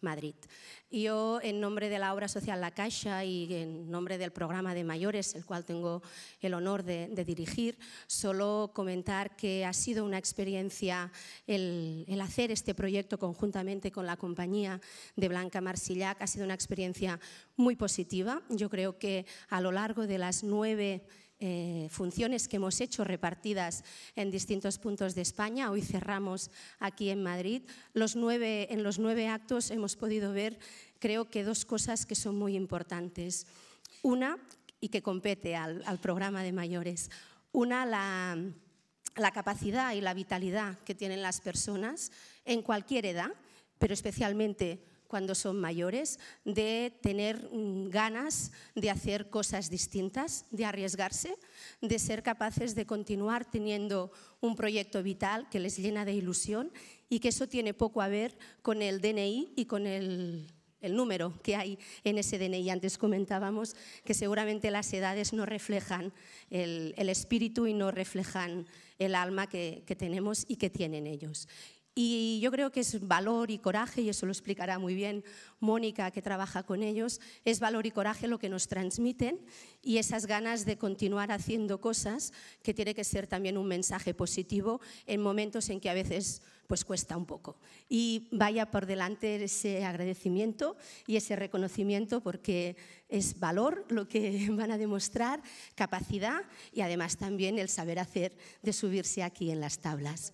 Madrid. Yo, en nombre de la obra social La Caixa y en nombre del programa de mayores, el cual tengo el honor de, dirigir, solo comentar que ha sido una experiencia el, el, hacer este proyecto conjuntamente con la compañía de Blanca Marsillac, ha sido una experiencia muy positiva. Yo creo que a lo largo de las nueve eh, funciones que hemos hecho repartidas en distintos puntos de España. Hoy cerramos aquí en Madrid. Los nueve, en los nueve actos hemos podido ver, creo que, dos cosas que son muy importantes. Una, y que compete al, programa de mayores. Una, la, la capacidad y la vitalidad que tienen las personas en cualquier edad, pero especialmente cuando son mayores, de tener mm, ganas de hacer cosas distintas, de arriesgarse, de ser capaces de continuar teniendo un proyecto vital que les llena de ilusión y que eso tiene poco a ver con el DNI y con el, número que hay en ese DNI. Antes comentábamos que seguramente las edades no reflejan el, espíritu y no reflejan el alma que tenemos y que tienen ellos. Y yo creo que es valor y coraje, y eso lo explicará muy bien Mónica, que trabaja con ellos, es valor y coraje lo que nos transmiten y esas ganas de continuar haciendo cosas, que tiene que ser también un mensaje positivo en momentos en que a veces pues cuesta un poco. Y vaya por delante ese agradecimiento y ese reconocimiento porque es valor lo que van a demostrar, capacidad y además también el saber hacer de subirse aquí en las tablas.